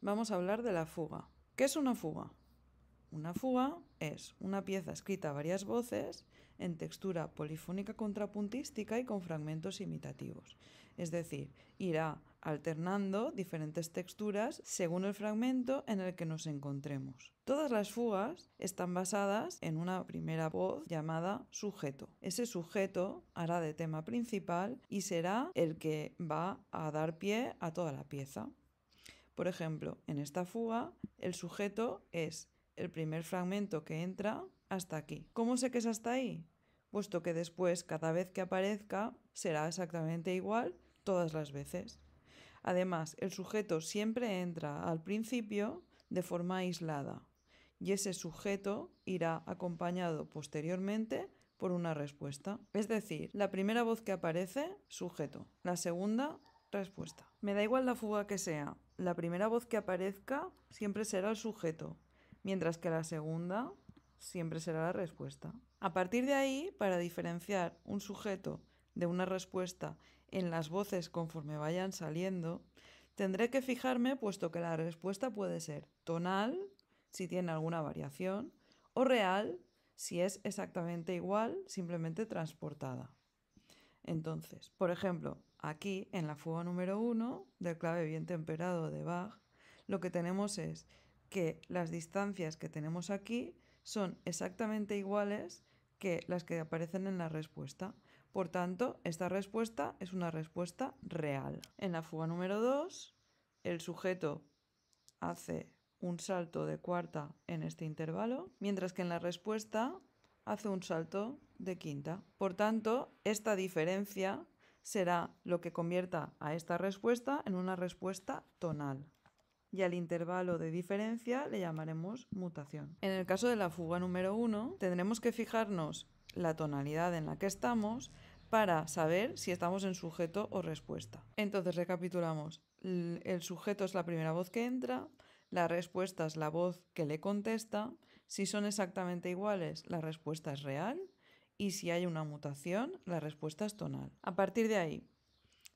vamos a hablar de la fuga. ¿Qué es una fuga? Una fuga es una pieza escrita a varias voces en textura polifónica contrapuntística y con fragmentos imitativos. Es decir, irá alternando diferentes texturas según el fragmento en el que nos encontremos. Todas las fugas están basadas en una primera voz llamada sujeto. Ese sujeto hará de tema principal y será el que va a dar pie a toda la pieza. Por ejemplo, en esta fuga, el sujeto es el primer fragmento que entra hasta aquí. ¿Cómo sé que es hasta ahí? Puesto que después, cada vez que aparezca, será exactamente igual todas las veces. Además, el sujeto siempre entra al principio de forma aislada y ese sujeto irá acompañado posteriormente por una respuesta. Es decir, la primera voz que aparece, sujeto. La segunda, respuesta. Me da igual la fuga que sea, la primera voz que aparezca siempre será el sujeto, mientras que la segunda siempre será la respuesta. A partir de ahí, para diferenciar un sujeto de una respuesta en las voces conforme vayan saliendo, tendré que fijarme puesto que la respuesta puede ser tonal, si tiene alguna variación, o real, si es exactamente igual, simplemente transportada. Entonces, por ejemplo, aquí en la fuga número 1 del clave bien temperado de Bach, lo que tenemos es que las distancias que tenemos aquí son exactamente iguales que las que aparecen en la respuesta. Por tanto, esta respuesta es una respuesta real. En la fuga número 2, el sujeto hace un salto de cuarta en este intervalo, mientras que en la respuesta hace un salto de quinta. Por tanto, esta diferencia será lo que convierta a esta respuesta en una respuesta tonal. Y al intervalo de diferencia le llamaremos mutación. En el caso de la fuga número 1, tendremos que fijarnos la tonalidad en la que estamos para saber si estamos en sujeto o respuesta. Entonces recapitulamos. El sujeto es la primera voz que entra, la respuesta es la voz que le contesta si son exactamente iguales, la respuesta es real y si hay una mutación, la respuesta es tonal. A partir de ahí,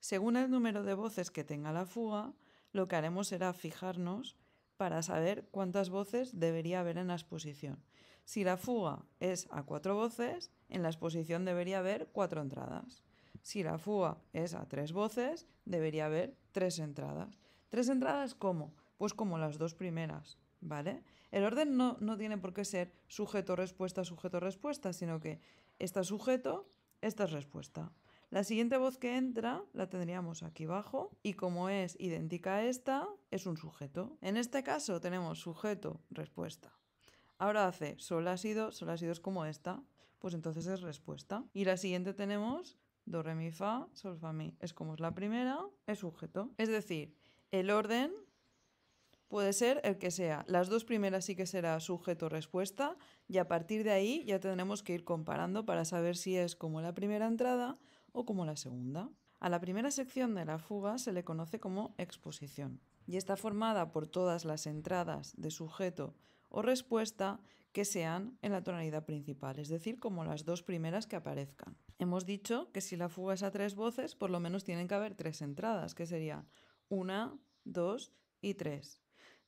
según el número de voces que tenga la fuga, lo que haremos será fijarnos para saber cuántas voces debería haber en la exposición. Si la fuga es a cuatro voces, en la exposición debería haber cuatro entradas. Si la fuga es a tres voces, debería haber tres entradas. ¿Tres entradas cómo? Pues como las dos primeras. ¿Vale? El orden no, tiene por qué ser sujeto-respuesta, sujeto-respuesta, sino que está sujeto, esta es respuesta. La siguiente voz que entra la tendríamos aquí abajo y como es idéntica a esta, es un sujeto. En este caso tenemos sujeto, respuesta. Ahora hace sol ha sido, sol ha sido es como esta, pues entonces es respuesta. Y la siguiente tenemos do, re, mi, fa, sol, fa, mi, es como es la primera, es sujeto. Es decir, el orden Puede ser el que sea. Las dos primeras sí que será sujeto-respuesta y a partir de ahí ya tendremos que ir comparando para saber si es como la primera entrada o como la segunda. A la primera sección de la fuga se le conoce como exposición y está formada por todas las entradas de sujeto o respuesta que sean en la tonalidad principal, es decir, como las dos primeras que aparezcan. Hemos dicho que si la fuga es a tres voces, por lo menos tienen que haber tres entradas, que serían una, dos y tres.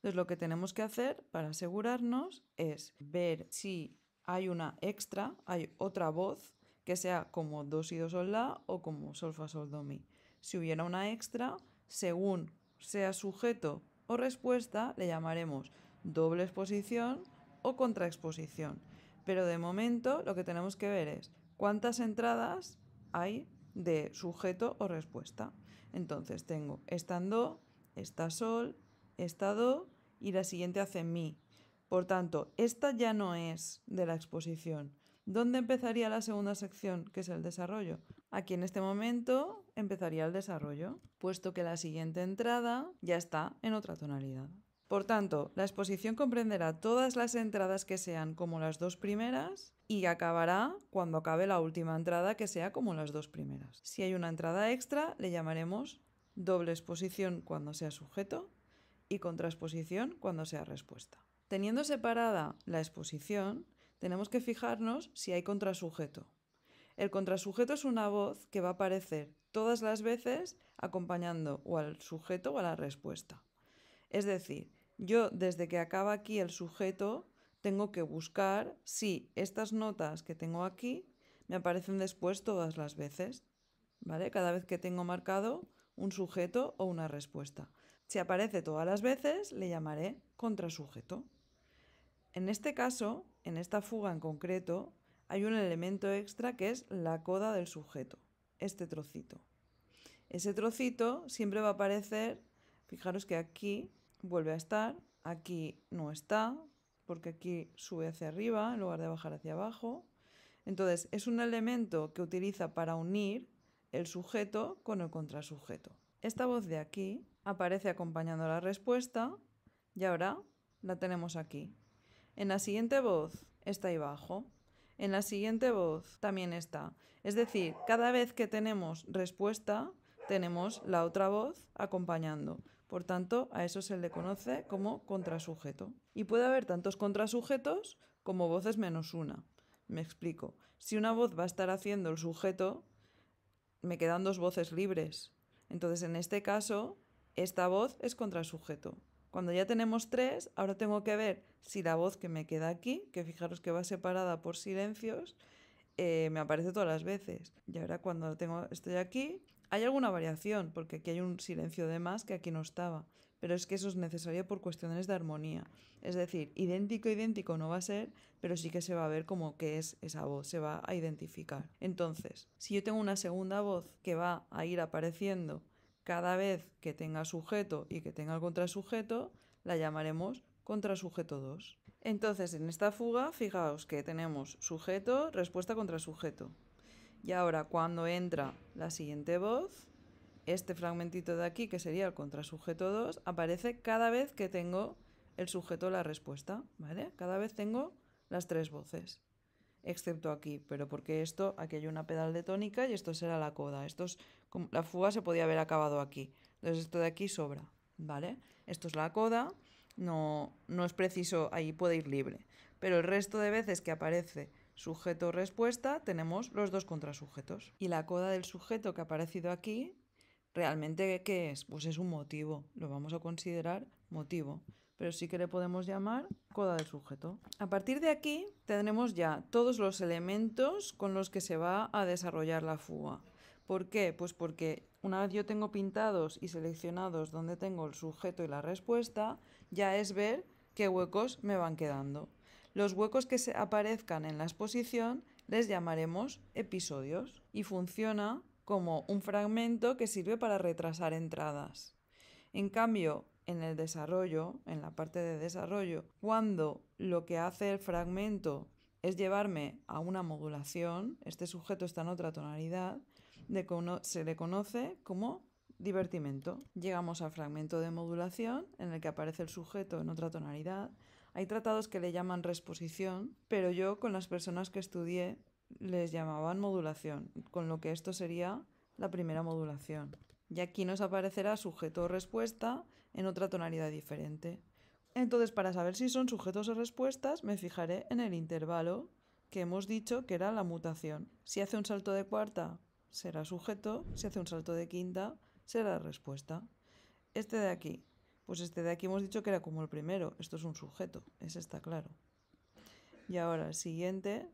Entonces lo que tenemos que hacer para asegurarnos es ver si hay una extra, hay otra voz que sea como do si do sol la o como sol fa sol do mi. Si hubiera una extra, según sea sujeto o respuesta, le llamaremos doble exposición o contraexposición. Pero de momento lo que tenemos que ver es cuántas entradas hay de sujeto o respuesta. Entonces tengo esta en do, esta sol, esta do y la siguiente hace mi. Por tanto, esta ya no es de la exposición. ¿Dónde empezaría la segunda sección, que es el desarrollo? Aquí en este momento empezaría el desarrollo, puesto que la siguiente entrada ya está en otra tonalidad. Por tanto, la exposición comprenderá todas las entradas que sean como las dos primeras y acabará cuando acabe la última entrada que sea como las dos primeras. Si hay una entrada extra, le llamaremos doble exposición cuando sea sujeto y contraexposición cuando sea respuesta. Teniendo separada la exposición, tenemos que fijarnos si hay contrasujeto. El contrasujeto es una voz que va a aparecer todas las veces acompañando o al sujeto o a la respuesta. Es decir, yo desde que acaba aquí el sujeto tengo que buscar si estas notas que tengo aquí me aparecen después todas las veces, ¿vale? Cada vez que tengo marcado un sujeto o una respuesta. Si aparece todas las veces, le llamaré contrasujeto. En este caso, en esta fuga en concreto, hay un elemento extra que es la coda del sujeto, este trocito. Ese trocito siempre va a aparecer, fijaros que aquí vuelve a estar, aquí no está, porque aquí sube hacia arriba en lugar de bajar hacia abajo. Entonces, es un elemento que utiliza para unir el sujeto con el contrasujeto. Esta voz de aquí aparece acompañando la respuesta y ahora la tenemos aquí. En la siguiente voz está ahí bajo En la siguiente voz también está. Es decir, cada vez que tenemos respuesta, tenemos la otra voz acompañando. Por tanto, a eso se le conoce como contrasujeto. Y puede haber tantos contrasujetos como voces menos una. Me explico. Si una voz va a estar haciendo el sujeto, me quedan dos voces libres. Entonces, en este caso, esta voz es contra sujeto. Cuando ya tenemos tres, ahora tengo que ver si la voz que me queda aquí, que fijaros que va separada por silencios, eh, me aparece todas las veces. Y ahora cuando tengo, estoy aquí, hay alguna variación, porque aquí hay un silencio de más que aquí no estaba. Pero es que eso es necesario por cuestiones de armonía. Es decir, idéntico, idéntico no va a ser, pero sí que se va a ver como que es esa voz, se va a identificar. Entonces, si yo tengo una segunda voz que va a ir apareciendo cada vez que tenga sujeto y que tenga el contrasujeto, la llamaremos contrasujeto 2. Entonces, en esta fuga, fijaos que tenemos sujeto, respuesta, contrasujeto. Y ahora, cuando entra la siguiente voz, este fragmentito de aquí, que sería el contrasujeto 2, aparece cada vez que tengo el sujeto, la respuesta, ¿vale? Cada vez tengo las tres voces excepto aquí, pero porque esto, aquí hay una pedal de tónica y esto será la coda. Esto es, la fuga se podía haber acabado aquí. Entonces esto de aquí sobra, ¿vale? Esto es la coda, no, no es preciso, ahí puede ir libre. Pero el resto de veces que aparece sujeto-respuesta tenemos los dos contrasujetos. Y la coda del sujeto que ha aparecido aquí, ¿realmente qué es? Pues es un motivo, lo vamos a considerar motivo pero sí que le podemos llamar coda del sujeto. A partir de aquí tendremos ya todos los elementos con los que se va a desarrollar la fuga. ¿Por qué? Pues porque una vez yo tengo pintados y seleccionados donde tengo el sujeto y la respuesta, ya es ver qué huecos me van quedando. Los huecos que se aparezcan en la exposición les llamaremos episodios y funciona como un fragmento que sirve para retrasar entradas. En cambio, en el desarrollo, en la parte de desarrollo, cuando lo que hace el fragmento es llevarme a una modulación, este sujeto está en otra tonalidad, se le conoce como divertimento. Llegamos al fragmento de modulación, en el que aparece el sujeto en otra tonalidad. Hay tratados que le llaman resposición, pero yo con las personas que estudié les llamaban modulación, con lo que esto sería la primera modulación. Y aquí nos aparecerá sujeto o respuesta en otra tonalidad diferente. Entonces, para saber si son sujetos o respuestas, me fijaré en el intervalo que hemos dicho que era la mutación. Si hace un salto de cuarta, será sujeto, si hace un salto de quinta, será respuesta. Este de aquí, pues este de aquí hemos dicho que era como el primero, esto es un sujeto, ese está claro. Y ahora el siguiente,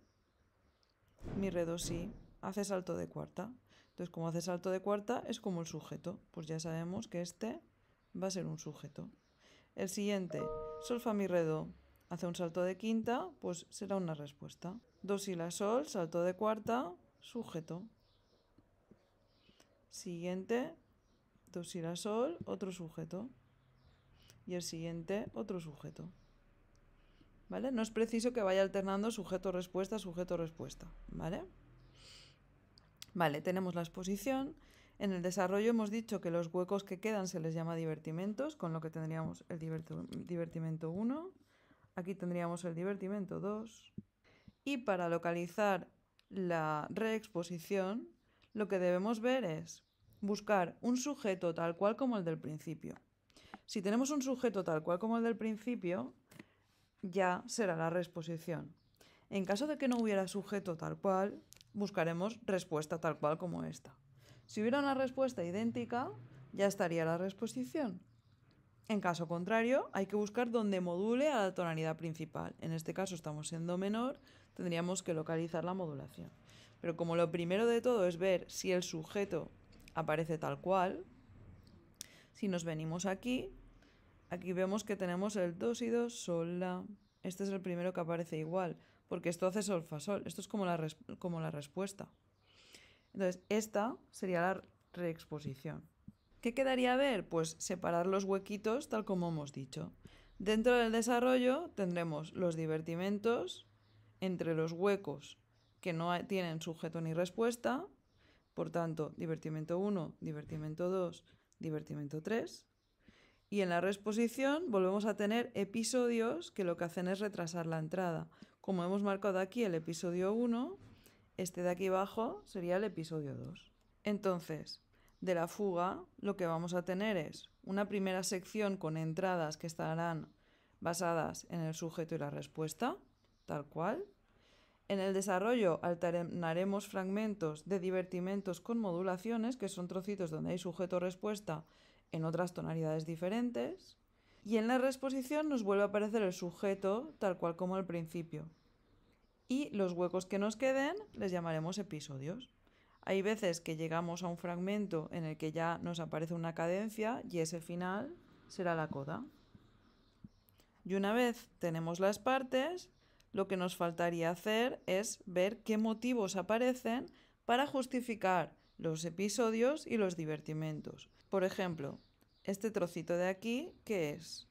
mi redosí, hace salto de cuarta. Entonces, como hace salto de cuarta, es como el sujeto, pues ya sabemos que este va a ser un sujeto. El siguiente, sol, fa, mi, re, do. Hace un salto de quinta, pues será una respuesta. Dos y la sol, salto de cuarta, sujeto. Siguiente, dos y la sol, otro sujeto. Y el siguiente, otro sujeto. ¿Vale? No es preciso que vaya alternando sujeto-respuesta, sujeto-respuesta. ¿Vale? Vale, tenemos la exposición. En el desarrollo hemos dicho que los huecos que quedan se les llama divertimentos, con lo que tendríamos el divertimento 1, aquí tendríamos el divertimento 2, y para localizar la reexposición, lo que debemos ver es buscar un sujeto tal cual como el del principio. Si tenemos un sujeto tal cual como el del principio, ya será la reexposición. En caso de que no hubiera sujeto tal cual, buscaremos respuesta tal cual como esta. Si hubiera una respuesta idéntica, ya estaría la reposición. En caso contrario, hay que buscar donde module a la tonalidad principal. En este caso estamos siendo menor, tendríamos que localizar la modulación. Pero como lo primero de todo es ver si el sujeto aparece tal cual, si nos venimos aquí, aquí vemos que tenemos el 2 y 2, sol, la. Este es el primero que aparece igual, porque esto hace sol, sol. Esto es como como la respuesta. Entonces, esta sería la reexposición. ¿Qué quedaría a ver? Pues separar los huequitos tal como hemos dicho. Dentro del desarrollo tendremos los divertimentos entre los huecos que no tienen sujeto ni respuesta, por tanto, divertimento 1, divertimento 2, divertimento 3. Y en la reexposición volvemos a tener episodios que lo que hacen es retrasar la entrada. Como hemos marcado aquí el episodio 1, este de aquí abajo sería el episodio 2. Entonces, de la fuga lo que vamos a tener es una primera sección con entradas que estarán basadas en el sujeto y la respuesta, tal cual. En el desarrollo alternaremos fragmentos de divertimentos con modulaciones, que son trocitos donde hay sujeto-respuesta en otras tonalidades diferentes. Y en la reexposición nos vuelve a aparecer el sujeto tal cual como al principio, y los huecos que nos queden les llamaremos episodios. Hay veces que llegamos a un fragmento en el que ya nos aparece una cadencia y ese final será la coda. Y una vez tenemos las partes, lo que nos faltaría hacer es ver qué motivos aparecen para justificar los episodios y los divertimentos. Por ejemplo, este trocito de aquí, ¿qué es?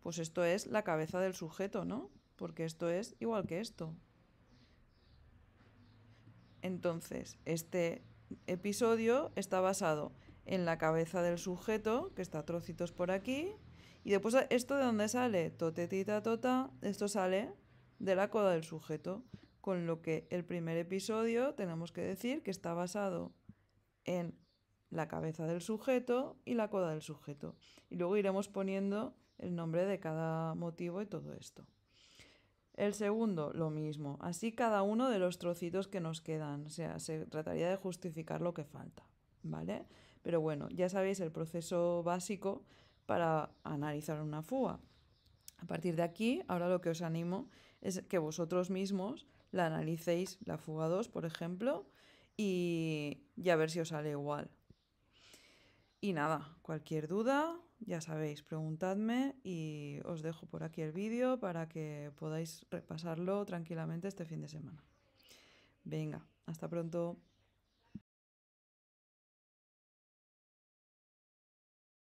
Pues esto es la cabeza del sujeto, ¿no? Porque esto es igual que esto. Entonces, este episodio está basado en la cabeza del sujeto, que está a trocitos por aquí, y después esto de dónde sale, totetita tota, esto sale de la coda del sujeto, con lo que el primer episodio tenemos que decir que está basado en la cabeza del sujeto y la coda del sujeto. Y luego iremos poniendo el nombre de cada motivo y todo esto. El segundo, lo mismo. Así cada uno de los trocitos que nos quedan. O sea, se trataría de justificar lo que falta. ¿Vale? Pero bueno, ya sabéis el proceso básico para analizar una fuga. A partir de aquí, ahora lo que os animo es que vosotros mismos la analicéis, la fuga 2, por ejemplo, y, ya a ver si os sale igual. Y nada, cualquier duda, ya sabéis, preguntadme y os dejo por aquí el vídeo para que podáis repasarlo tranquilamente este fin de semana. Venga, hasta pronto.